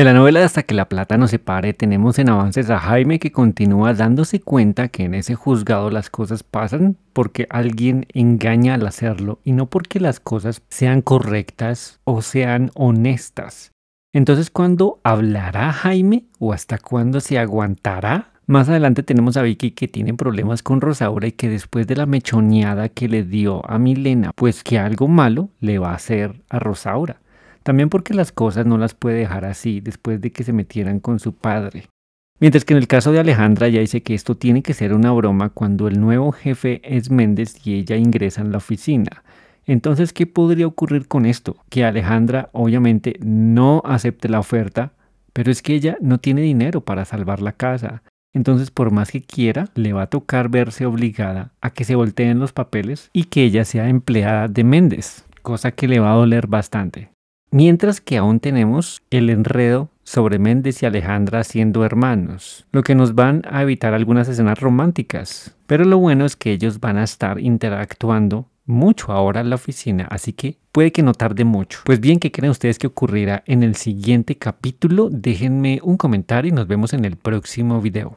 En la novela de Hasta que la plata no se pare tenemos en avances a Jaime que continúa dándose cuenta que en ese juzgado las cosas pasan porque alguien engaña al hacerlo y no porque las cosas sean correctas o sean honestas. Entonces, ¿cuándo hablará Jaime o hasta cuándo se aguantará? Más adelante tenemos a Vicky que tiene problemas con Rosaura y que después de la mechoneada que le dio a Milena, pues que algo malo le va a hacer a Rosaura. También porque las cosas no las puede dejar así después de que se metieran con su padre. Mientras que en el caso de Alejandra ya dice que esto tiene que ser una broma cuando el nuevo jefe es Méndez y ella ingresa en la oficina. Entonces, ¿qué podría ocurrir con esto? Que Alejandra obviamente no acepte la oferta, pero es que ella no tiene dinero para salvar la casa. Entonces, por más que quiera, le va a tocar verse obligada a que se volteen los papeles y que ella sea empleada de Méndez, cosa que le va a doler bastante. Mientras que aún tenemos el enredo sobre Méndez y Alejandra siendo hermanos, lo que nos van a evitar algunas escenas románticas. Pero lo bueno es que ellos van a estar interactuando mucho ahora en la oficina, así que puede que no tarde mucho. Pues bien, ¿qué creen ustedes que ocurrirá en el siguiente capítulo? Déjenme un comentario y nos vemos en el próximo video.